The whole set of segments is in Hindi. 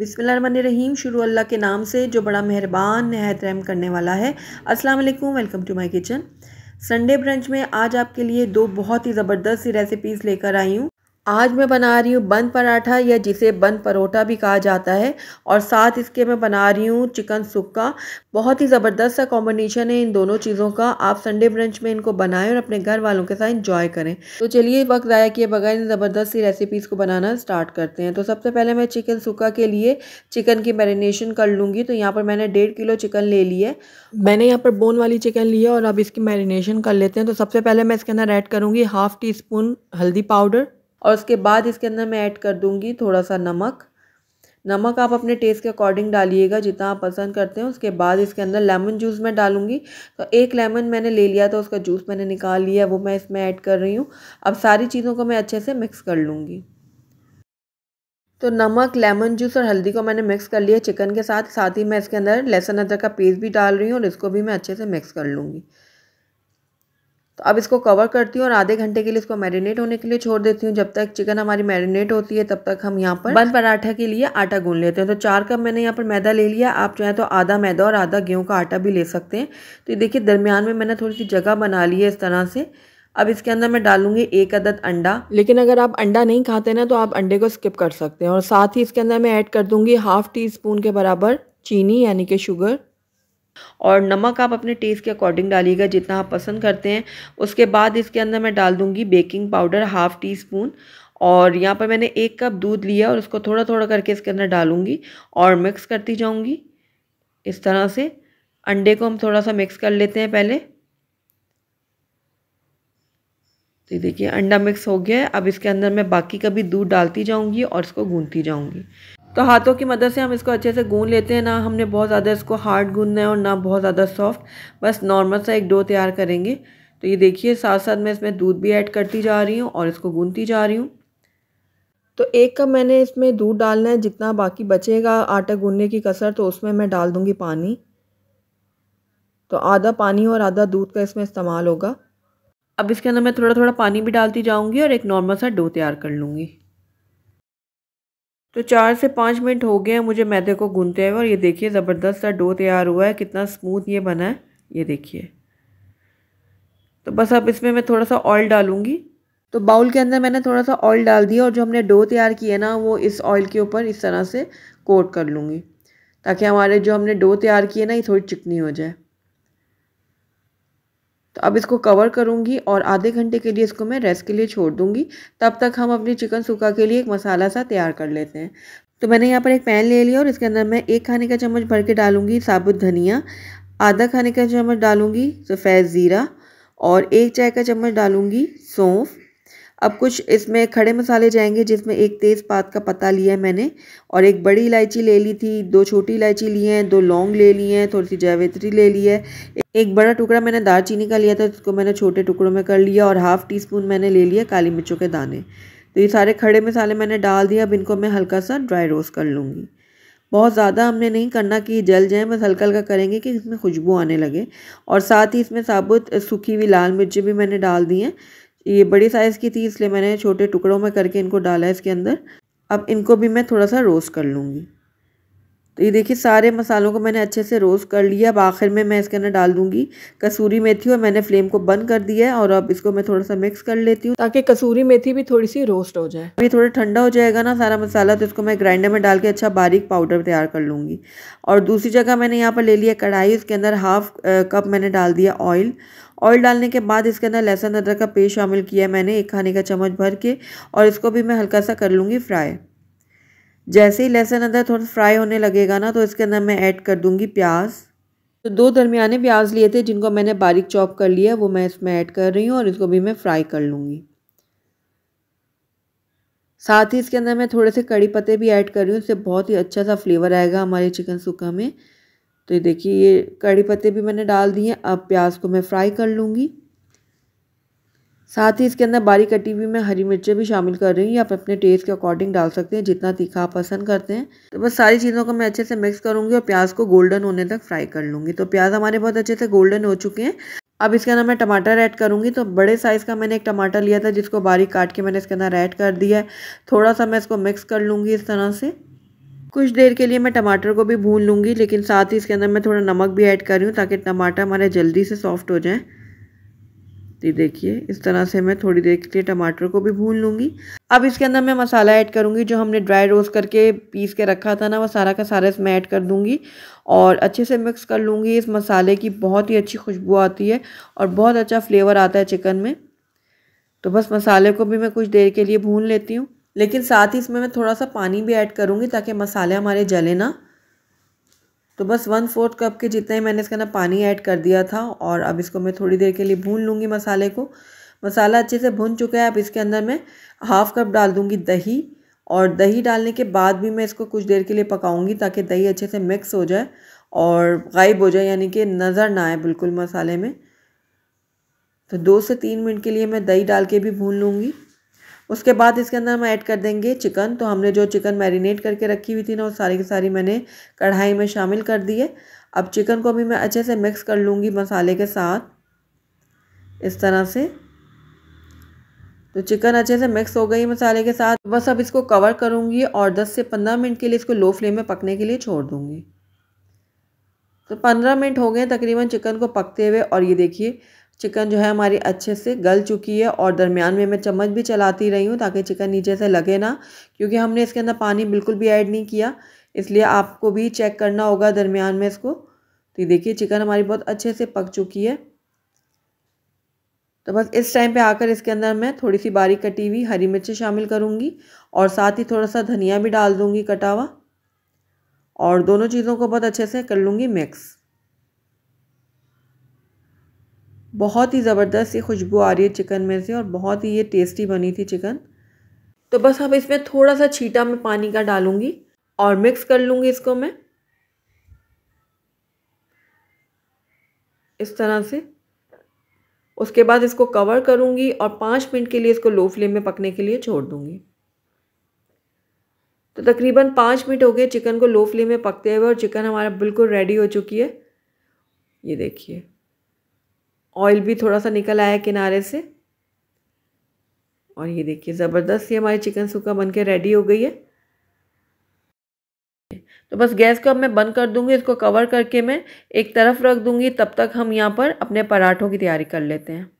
बिसमीम शुरू अल्लाह के नाम से जो बड़ा मेहरबान नहायत रहम करने वाला है अस्सलाम वालेकुम welcome to my kitchen Sunday brunch में आज आपके लिए दो बहुत ही ज़बरदस्त रेसिपीज़ लेकर आई हूँ आज मैं बना रही हूँ बन पराठा या जिसे बन परोठा भी कहा जाता है और साथ इसके मैं बना रही हूँ चिकन सुक्का बहुत ही ज़बरदस्त सा कॉम्बिनेशन है इन दोनों चीज़ों का आप संडे ब्रंच में इनको बनाएं और अपने घर वालों के साथ इंजॉय करें तो चलिए वक्त ज़ाया किए बगैर इन ज़बरदस्त सी रेसिपीज़ को बनाना स्टार्ट करते हैं तो सबसे पहले मैं चिकन सुक्का के लिए चिकन की मैरिनेशन कर लूँगी तो यहाँ पर मैंने डेढ़ किलो चिकन ले ली है मैंने यहाँ पर बोन वाली चिकन ली है और अब इसकी मैरिनेशन कर लेते हैं तो सबसे पहले मैं इसके अंदर ऐड करूँगी हाफ़ टी स्पून हल्दी पाउडर और उसके बाद इसके अंदर मैं ऐड कर दूँगी थोड़ा सा नमक नमक आप अपने टेस्ट के अकॉर्डिंग डालिएगा जितना आप पसंद करते हैं उसके बाद इसके अंदर लेमन जूस मैं डालूंगी तो एक लेमन मैंने ले लिया था उसका जूस मैंने निकाल लिया वो मैं इसमें ऐड कर रही हूँ अब सारी चीज़ों को मैं अच्छे से मिक्स कर लूँगी तो नमक लेमन जूस और हल्दी को मैंने मिक्स कर लिया चिकन के साथ साथ ही मैं इसके अंदर लहसुन अदरक का पेस्ट भी डाल रही हूँ और इसको भी मैं अच्छे से मिक्स कर लूँगी तो अब इसको कवर करती हूँ और आधे घंटे के लिए इसको मैरिनेट होने के लिए छोड़ देती हूँ जब तक चिकन हमारी मैरिनेट होती है तब तक हम यहाँ पर बन पराठा के लिए आटा गूंद लेते हैं तो चार कप मैंने यहाँ पर मैदा ले लिया आप चाहें तो आधा मैदा और आधा गेहूँ का आटा भी ले सकते हैं तो ये देखिए दरमियान में मैंने थोड़ी सी जगह बना ली है इस तरह से अब इसके अंदर मैं डालूंगी एक अदद अंडा लेकिन अगर आप अंडा नहीं खाते ना तो आप अंडे को स्किप कर सकते हैं और साथ ही इसके अंदर मैं ऐड कर दूंगी हाफ टी स्पून के बराबर चीनी यानी कि शुगर और नमक आप अपने टेस्ट के अकॉर्डिंग डालिएगा जितना आप पसंद करते हैं उसके बाद इसके अंदर मैं डाल दूंगी baking powder half teaspoon और यहाँ पर मैंने एक कप दूध लिया और उसको थोड़ा थोड़ा करके इसके अंदर डालूंगी और मिक्स करती जाऊँगी इस तरह से अंडे को हम थोड़ा सा मिक्स कर लेते हैं पहले तो देखिए अंडा मिक्स हो गया है अब इसके अंदर मैं बाकी का भी दूध डालती जाऊँगी और इसको गूंथती जाऊँगी तो हाथों की मदद से हम इसको अच्छे से गून लेते हैं ना हमने बहुत ज़्यादा इसको हार्ड गूनना है और ना बहुत ज़्यादा सॉफ्ट बस नॉर्मल सा एक डो तैयार करेंगे तो ये देखिए साथ साथ मैं इसमें दूध भी ऐड करती जा रही हूँ और इसको गूनती जा रही हूँ तो एक कप मैंने इसमें दूध डालना है जितना बाकी बचेगा आटा गूनने की कसर तो उसमें मैं डाल दूँगी पानी तो आधा पानी और आधा दूध का इसमें इस्तेमाल होगा अब इसके अंदर मैं थोड़ा थोड़ा पानी भी डालती जाऊँगी और एक नॉर्मल सा डो तैयार कर लूँगी तो चार से पाँच मिनट हो गए हैं मुझे मैदे को गूंते हुए और ये देखिए ज़बरदस्त सा डो तैयार हुआ है कितना स्मूथ ये बना है ये देखिए तो बस अब इसमें मैं थोड़ा सा ऑयल डालूँगी तो बाउल के अंदर मैंने थोड़ा सा ऑयल डाल दिया और जो हमने डो तैयार किया ना वो इस ऑयल के ऊपर इस तरह से कोट कर लूँगी ताकि हमारे जो हमने डो तैयार किए ना ये थोड़ी चिकनी हो जाए तो अब इसको कवर करूँगी और आधे घंटे के लिए इसको मैं रेस्ट के लिए छोड़ दूंगी तब तक हम अपनी चिकन सूखा के लिए एक मसाला सा तैयार कर लेते हैं तो मैंने यहाँ पर एक पैन ले लिया और इसके अंदर मैं एक खाने का चम्मच भर के डालूँगी साबुत धनिया आधा खाने का चम्मच डालूँगी सफ़ेद तो ज़ीरा और एक चाय का चम्मच डालूंगी सौंफ अब कुछ इसमें खड़े मसाले जाएंगे जिसमें एक तेज़ पात का पत्ता लिया है मैंने और एक बड़ी इलायची ले ली थी दो छोटी इलायची ली हैं दो लौंग ले ली हैं थोड़ी सी जावेत्री ले ली है एक बड़ा टुकड़ा मैंने दालचीनी का लिया था जिसको मैंने छोटे टुकड़ों में कर लिया और हाफ़ टी स्पून मैंने ले लिया काली मिर्चों के दाने तो ये सारे खड़े मसाले मैंने डाल दिए अब इनको मैं हल्का सा ड्राई रोस्ट कर लूँगी बहुत ज़्यादा हमने नहीं करना कि जल जाए बस हल्का हल्का करेंगे कि इसमें खुशबू आने लगे और साथ ही इसमें साबुत सूखी हुई लाल मिर्ची भी मैंने डाल दी हैं ये बड़ी साइज़ की थी इसलिए मैंने छोटे टुकड़ों में करके इनको डाला है इसके अंदर अब इनको भी मैं थोड़ा सा रोस्ट कर लूँगी तो ये देखिए सारे मसालों को मैंने अच्छे से रोस्ट कर लिया अब आखिर में मैं इसके अंदर डाल दूंगी कसूरी मेथी और मैंने फ्लेम को बंद कर दिया है और अब इसको मैं थोड़ा सा मिक्स कर लेती हूँ ताकि कसूरी मेथी भी थोड़ी सी रोस्ट हो जाए अभी थोड़ा ठंडा हो जाएगा ना सारा मसाला तो इसको मैं ग्राइंडर में डाल के अच्छा बारीक पाउडर तैयार कर लूँगी और दूसरी जगह मैंने यहाँ पर ले लिया कढ़ाई उसके अंदर हाफ कप मैंने डाल दिया ऑयल ऑयल डालने के बाद इसके अंदर लहसुन अदरक का पेस्ट शामिल किया मैंने एक खाने का चम्मच भर के और इसको भी मैं हल्का सा कर लूँगी फ्राई जैसे ही लहसुन अदरक थोड़ा फ्राई होने लगेगा ना तो इसके अंदर मैं ऐड कर दूँगी प्याज तो दो दरमियाने प्याज लिए थे जिनको मैंने बारीक चॉप कर लिया वो मैं इसमें ऐड कर रही हूँ और इसको भी मैं फ्राई कर लूँगी साथ ही इसके अंदर मैं थोड़े से कड़ी पत्ते भी ऐड कर रही हूँ इससे बहुत ही अच्छा सा फ्लेवर आएगा हमारे चिकन सूखा में तो ये देखिए ये कड़ी पत्ते भी मैंने डाल दिए हैं अब प्याज को मैं फ्राई कर लूँगी साथ ही इसके अंदर बारीक कटी हुई मैं हरी मिर्चें भी शामिल कर रही हूँ आप अपने टेस्ट के अकॉर्डिंग डाल सकते हैं जितना तीखा आप पसंद करते हैं तो बस सारी चीज़ों को मैं अच्छे से मिक्स करूँगी और प्याज को गोल्डन होने तक फ्राई कर लूँगी तो प्याज हमारे बहुत अच्छे से गोल्डन हो चुके हैं अब इसके अंदर मैं टमाटर ऐड करूँगी तो बड़े साइज़ का मैंने एक टमाटर लिया था जिसको बारीक काट के मैंने इसके अंदर ऐड कर दिया है थोड़ा सा मैं इसको मिक्स कर लूँगी इस तरह से कुछ देर के लिए मैं टमाटर को भी भून लूँगी लेकिन साथ ही इसके अंदर मैं थोड़ा नमक भी ऐड कर रही हूँ ताकि टमाटर हमारे जल्दी से सॉफ्ट हो जाए ये देखिए इस तरह से मैं थोड़ी देर के लिए टमाटर को भी भून लूँगी अब इसके अंदर मैं मसाला ऐड करूँगी जो हमने ड्राई रोस्ट करके पीस के रखा था ना वो सारा का सारा इसमें ऐड कर दूँगी और अच्छे से मिक्स कर लूँगी इस मसाले की बहुत ही अच्छी खुशबू आती है और बहुत अच्छा फ्लेवर आता है चिकन में तो बस मसाले को भी मैं कुछ देर के लिए भून लेती हूँ लेकिन साथ ही इसमें मैं थोड़ा सा पानी भी ऐड करूँगी ताकि मसाले हमारे जले ना तो बस वन फोर्थ कप के जितने ही मैंने इसका ना पानी ऐड कर दिया था और अब इसको मैं थोड़ी देर के लिए भून लूँगी मसाले को मसाला अच्छे से भुन चुका है अब इसके अंदर मैं हाफ़ कप डाल दूँगी दही और दही डालने के बाद भी मैं इसको कुछ देर के लिए पकाऊँगी ताकि दही अच्छे से मिक्स हो जाए और गायब हो जाए यानी कि नज़र ना आए बिल्कुल मसाले में तो दो से तीन मिनट के लिए मैं दही डाल के भी भून लूँगी उसके बाद इसके अंदर हम ऐड कर देंगे चिकन तो हमने जो चिकन मैरिनेट करके रखी हुई थी ना वो सारी की सारी मैंने कढ़ाई में शामिल कर दी है अब चिकन को भी मैं अच्छे से मिक्स कर लूँगी मसाले के साथ इस तरह से तो चिकन अच्छे से मिक्स हो गई मसाले के साथ बस अब इसको कवर करूँगी और 10 से 15 मिनट के लिए इसको लो फ्लेम में पकने के लिए छोड़ दूँगी तो 15 मिनट हो गए तकरीबन चिकन को पकते हुए और ये देखिए चिकन जो है हमारी अच्छे से गल चुकी है और दरमियान में मैं चम्मच भी चलाती रही हूँ ताकि चिकन नीचे से लगे ना क्योंकि हमने इसके अंदर पानी बिल्कुल भी ऐड नहीं किया इसलिए आपको भी चेक करना होगा दरमियान में इसको तो ये देखिए चिकन हमारी बहुत अच्छे से पक चुकी है तो बस इस टाइम पे आकर इसके अंदर मैं थोड़ी सी बारीक कटी हुई हरी मिर्ची शामिल करूँगी और साथ ही थोड़ा सा धनिया भी डाल दूँगी कटावा और दोनों चीज़ों को बहुत अच्छे से कर लूँगी मिक्स बहुत ही ज़बरदस्त ये खुशबू आ रही है चिकन में से और बहुत ही ये टेस्टी बनी थी चिकन तो बस अब इसमें थोड़ा सा छीटा में पानी का डालूँगी और मिक्स कर लूँगी इसको मैं इस तरह से उसके बाद इसको कवर करूँगी और पाँच मिनट के लिए इसको लो फ्लेम में पकने के लिए छोड़ दूँगी तो तकरीबन पाँच मिनट हो गए चिकन को लो फ्लेम में पकते हुए और चिकन हमारा बिल्कुल रेडी हो चुकी है ये देखिए ऑयल भी थोड़ा सा निकल आया किनारे से और ये देखिए ज़बरदस्त ये हमारी चिकन सूखा बन के रेडी हो गई है तो बस गैस को अब मैं बंद कर दूंगी इसको कवर करके मैं एक तरफ रख दूंगी तब तक हम यहाँ पर अपने पराठों की तैयारी कर लेते हैं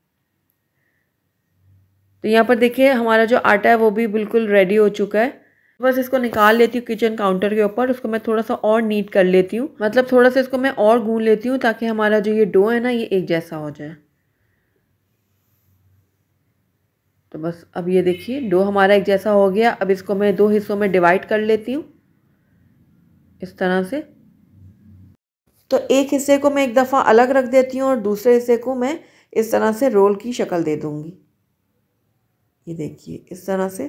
तो यहाँ पर देखिए हमारा जो आटा है वो भी बिल्कुल रेडी हो चुका है तो बस इसको निकाल लेती हूँ किचन काउंटर के ऊपर उसको मैं थोड़ा सा और नीट कर लेती हूँ मतलब थोड़ा सा इसको मैं और गूँध लेती हूँ ताकि हमारा जो ये डो है ना ये एक जैसा हो जाए तो बस अब ये देखिए डो हमारा एक जैसा हो गया अब इसको मैं दो हिस्सों में डिवाइड कर लेती हूँ इस तरह से तो एक हिस्से को मैं एक दफ़ा अलग रख देती हूँ और दूसरे हिस्से को मैं इस तरह से रोल की शक्ल दे दूँगी ये देखिए इस तरह से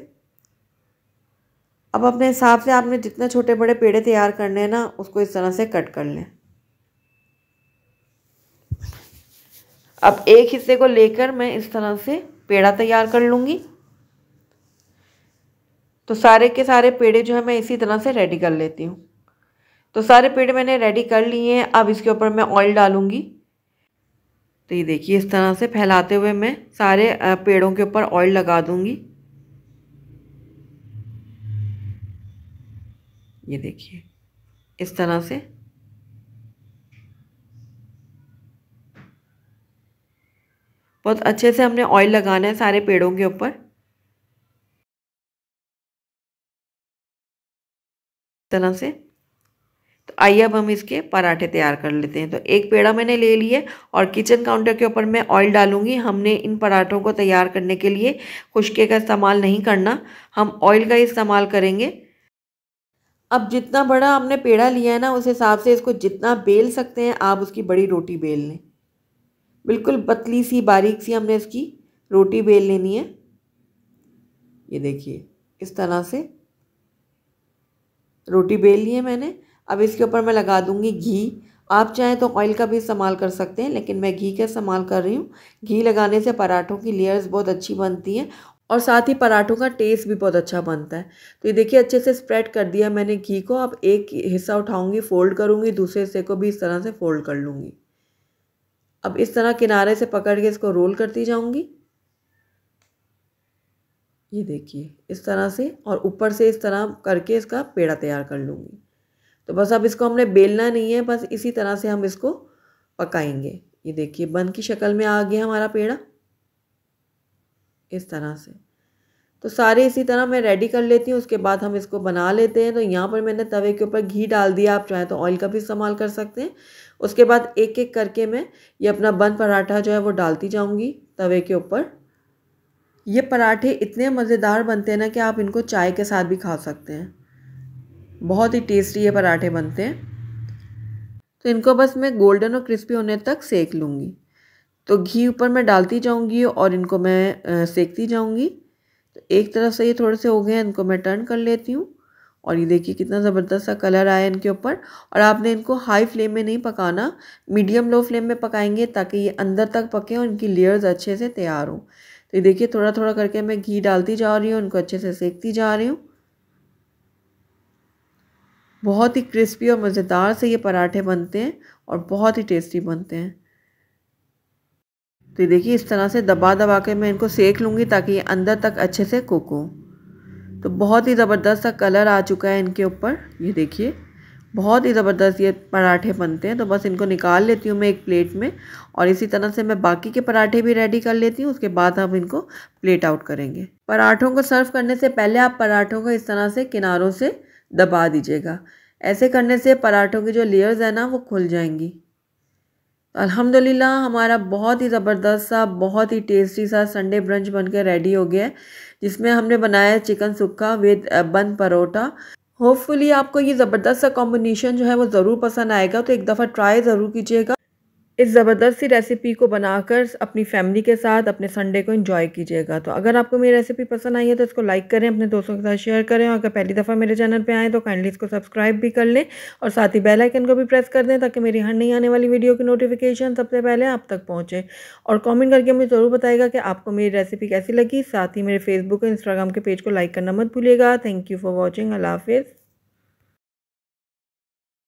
अब अपने हिसाब से आपने जितने छोटे बड़े पेड़े तैयार करने हैं ना उसको इस तरह से कट कर लें अब एक हिस्से को लेकर मैं इस तरह से पेड़ा तैयार कर लूँगी तो सारे के सारे पेड़े जो है मैं इसी तरह से रेडी कर लेती हूँ तो सारे पेड़े मैंने रेडी कर लिए हैं अब इसके ऊपर मैं ऑयल डालूँगी तो ये देखिए इस तरह से फैलाते हुए मैं सारे पेड़ों के ऊपर ऑयल लगा दूँगी ये देखिए इस तरह से बहुत अच्छे से हमने ऑयल लगाना है सारे पेड़ों के ऊपर तरह से तो आइए अब हम इसके पराठे तैयार कर लेते हैं तो एक पेड़ा मैंने ले लिए और किचन काउंटर के ऊपर मैं ऑयल डालूंगी हमने इन पराठों को तैयार करने के लिए खुशके का इस्तेमाल नहीं करना हम ऑयल का इस्तेमाल करेंगे अब जितना बड़ा आपने पेड़ा लिया है ना उस हिसाब से इसको जितना बेल सकते हैं आप उसकी बड़ी रोटी बेल लें बिल्कुल पतली सी बारीक सी हमने इसकी रोटी बेल लेनी है ये देखिए इस तरह से रोटी बेल ली है मैंने अब इसके ऊपर मैं लगा दूँगी घी आप चाहें तो ऑयल का भी इस्तेमाल कर सकते हैं लेकिन मैं घी का इस्तेमाल कर रही हूँ घी लगाने से पराठों की लेयर्स बहुत अच्छी बनती हैं और साथ ही पराठों का टेस्ट भी बहुत अच्छा बनता है तो ये देखिए अच्छे से स्प्रेड कर दिया मैंने घी को अब एक हिस्सा उठाऊंगी फ़ोल्ड करूँगी दूसरे हिस्से को भी इस तरह से फ़ोल्ड कर लूँगी अब इस तरह किनारे से पकड़ के इसको रोल करती जाऊँगी ये देखिए इस तरह से और ऊपर से इस तरह करके इसका पेड़ा तैयार कर लूँगी तो बस अब इसको हमने बेलना नहीं है बस इसी तरह से हम इसको पकाएंगे ये देखिए बन की शक्ल में आ गया हमारा पेड़ा इस तरह से तो सारे इसी तरह मैं रेडी कर लेती हूँ उसके बाद हम इसको बना लेते हैं तो यहाँ पर मैंने तवे के ऊपर घी डाल दिया आप चाहें तो ऑयल का भी इस्तेमाल कर सकते हैं उसके बाद एक एक करके मैं ये अपना बन पराठा जो है वो डालती जाऊँगी तवे के ऊपर ये पराठे इतने मज़ेदार बनते हैं ना कि आप इनको चाय के साथ भी खा सकते हैं बहुत ही टेस्टी ये पराठे बनते हैं तो इनको बस मैं गोल्डन और क्रिस्पी होने तक सेक लूँगी तो घी ऊपर मैं डालती जाऊँगी और इनको मैं सेकती जाऊँगी तो एक तरफ से ये थोड़े से हो गए हैं इनको मैं टर्न कर लेती हूँ और ये देखिए कितना ज़बरदस्त सा कलर आया इनके ऊपर और आपने इनको हाई फ्लेम में नहीं पकाना मीडियम लो फ्लेम में पकाएंगे ताकि ये अंदर तक पके और इनकी लेयर्स अच्छे से तैयार हों तो ये देखिए थोड़ा थोड़ा करके मैं घी डालती जा रही हूँ उनको अच्छे से सेकती जा रही हूँ बहुत ही क्रिस्पी और मज़ेदार से ये पराठे बनते हैं और बहुत ही टेस्टी बनते हैं तो ये देखिए इस तरह से दबा दबा के मैं इनको सेक लूँगी ताकि ये अंदर तक अच्छे से कुक हो तो बहुत ही ज़बरदस्त सा कलर आ चुका है इनके ऊपर ये देखिए बहुत ही ज़बरदस्त ये पराठे बनते हैं तो बस इनको निकाल लेती हूँ मैं एक प्लेट में और इसी तरह से मैं बाकी के पराठे भी रेडी कर लेती हूँ उसके बाद हम इनको प्लेट आउट करेंगे पराठों को सर्व करने से पहले आप पराठों को इस तरह से किनारों से दबा दीजिएगा ऐसे करने से पराठों की जो लेयर्स हैं ना वो खुल जाएंगी अल्हम्दुलिल्लाह हमारा बहुत ही ज़बरदस्त सा बहुत ही टेस्टी सा संडे ब्रंच बन के रेडी हो गया है जिसमें हमने बनाया है चिकन सुखा विद बन परोठा होपफुली आपको ये ज़बरदस्त सा कॉम्बिनेशन जो है वो ज़रूर पसंद आएगा तो एक दफ़ा ट्राई ज़रूर कीजिएगा इस ज़बरदस्त सी रेसिपी को बनाकर अपनी फैमिली के साथ अपने संडे को इन्जॉय कीजिएगा तो अगर आपको मेरी रेसिपी पसंद आई है तो इसको लाइक करें अपने दोस्तों के साथ शेयर करें और अगर पहली दफ़ा मेरे चैनल पे आए तो काइंडली इसको सब्सक्राइब भी कर लें और साथ ही बेल आइकन को भी प्रेस कर दें ताकि मेरी हर नहीं आने वाली वीडियो की नोटिफिकेशन सबसे पहले आप तक पहुँचे और कॉमेंट करके मुझे ज़रूर बताएगा कि आपको मेरी रेसिपी कैसी लगी साथ ही मेरे फेसबुक और इंस्टाग्राम के पेज को लाइक करना मत भूलिएगा थैंक यू फॉर वॉचिंग अला हाफिज़